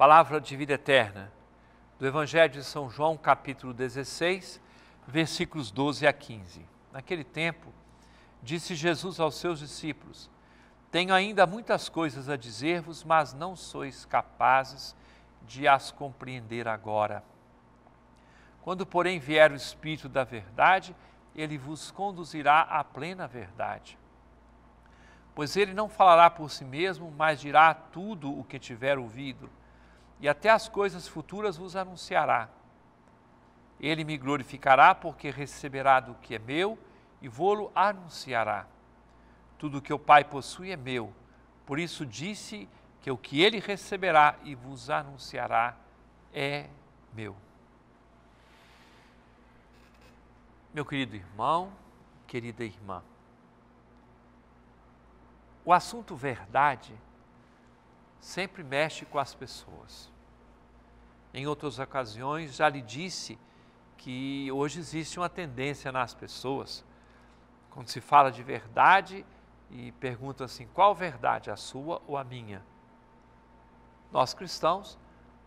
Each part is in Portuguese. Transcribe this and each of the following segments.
Palavra de vida eterna, do Evangelho de São João, capítulo 16, versículos 12 a 15. Naquele tempo, disse Jesus aos seus discípulos: Tenho ainda muitas coisas a dizer-vos, mas não sois capazes de as compreender agora. Quando, porém, vier o Espírito da Verdade, ele vos conduzirá à plena verdade. Pois ele não falará por si mesmo, mas dirá tudo o que tiver ouvido e até as coisas futuras vos anunciará. Ele me glorificará, porque receberá do que é meu e vou-lo anunciará. Tudo que o Pai possui é meu, por isso disse que o que ele receberá e vos anunciará é meu. Meu querido irmão, querida irmã, o assunto verdade sempre mexe com as pessoas. Em outras ocasiões, já lhe disse que hoje existe uma tendência nas pessoas, quando se fala de verdade e pergunta assim: qual verdade, a sua ou a minha? Nós cristãos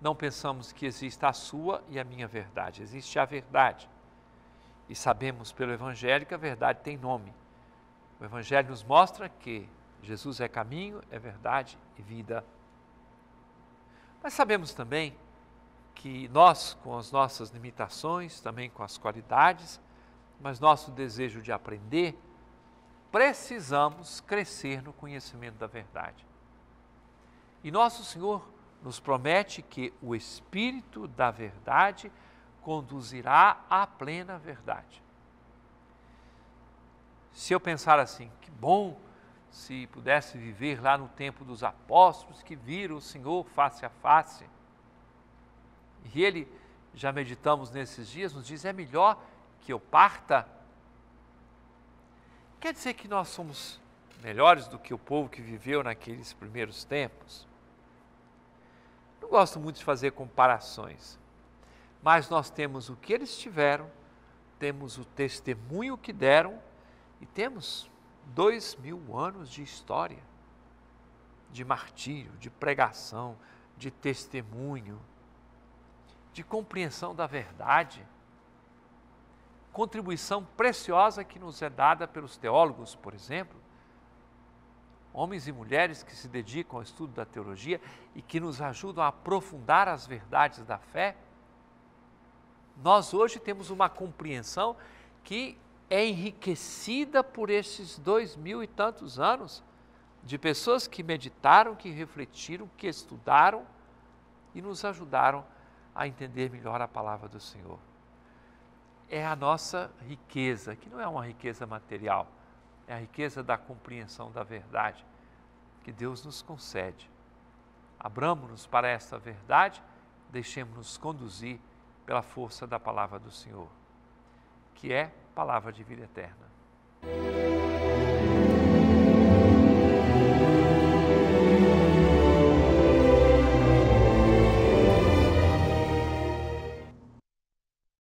não pensamos que exista a sua e a minha verdade, existe a verdade. E sabemos pelo Evangelho que a verdade tem nome. O Evangelho nos mostra que Jesus é caminho, é verdade e vida. Mas sabemos também que nós, com as nossas limitações, também com as qualidades, mas nosso desejo de aprender, precisamos crescer no conhecimento da verdade. E nosso Senhor nos promete que o Espírito da Verdade conduzirá à plena verdade. Se eu pensar assim, que bom se pudesse viver lá no tempo dos apóstolos que viram o Senhor face a face. E ele, já meditamos nesses dias, nos diz: é melhor que eu parta. Quer dizer que nós somos melhores do que o povo que viveu naqueles primeiros tempos? Não gosto muito de fazer comparações, mas nós temos o que eles tiveram, temos o testemunho que deram e temos dois mil anos de história, de martírio, de pregação, de testemunho, de compreensão da verdade, contribuição preciosa que nos é dada pelos teólogos, por exemplo, homens e mulheres que se dedicam ao estudo da teologia e que nos ajudam a aprofundar as verdades da fé. Nós hoje temos uma compreensão que é enriquecida por esses dois mil e tantos anos de pessoas que meditaram, que refletiram, que estudaram e nos ajudaram a entender melhor a palavra do Senhor. É a nossa riqueza, que não é uma riqueza material, é a riqueza da compreensão da verdade que Deus nos concede. Abramos-nos para essa verdade, deixemos-nos conduzir pela força da palavra do Senhor que é palavra de vida eterna.